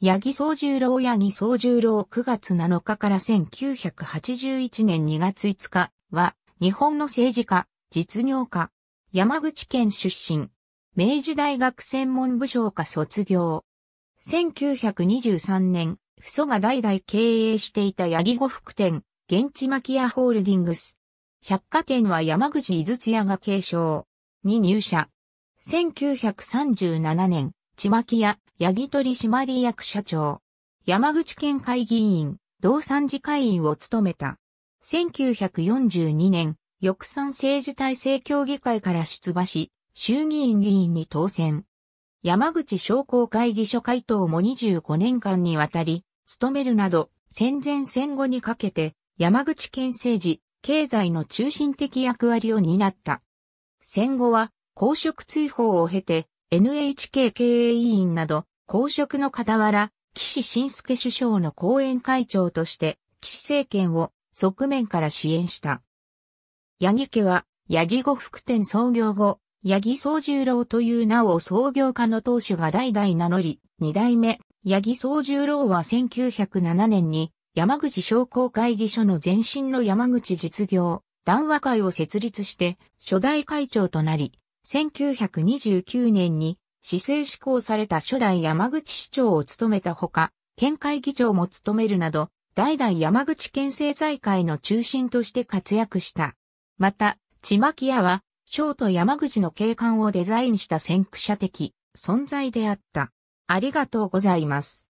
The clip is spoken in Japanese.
八木宗十郎八木宗十郎9月7日から1981年2月5日は日本の政治家、実業家、山口県出身、明治大学専門部省科卒業。1923年、父祖が代々経営していた八木呉服店、現地巻屋ホールディングス。百貨店は山口井筒屋が継承に入社。1937年、千巻屋、八木取締役社長。山口県会議員、同参事会員を務めた。1942年、翼賛政治体制協議会から出馬し、衆議院議員に当選。山口商工会議所会頭も25年間にわたり、務めるなど、戦前戦後にかけて、山口県政治、経済の中心的役割を担った。戦後は、公職追放を経て、NHK 経営委員など、公職の傍ら、岸信介首相の後援会長として、岸政権を側面から支援した。八木家は、八木呉服店創業後、八木宗十郎という名を創業家の当主が代々名乗り、二代目、八木宗十郎は1907年に、山口商工会議所の前身の山口実業、談話会を設立して、初代会長となり、1929年に市政施行された初代山口市長を務めたほか、県会議長も務めるなど、代々山口県政財界の中心として活躍した。また、ちまき屋は、小と山口の景観をデザインした先駆者的存在であった。ありがとうございます。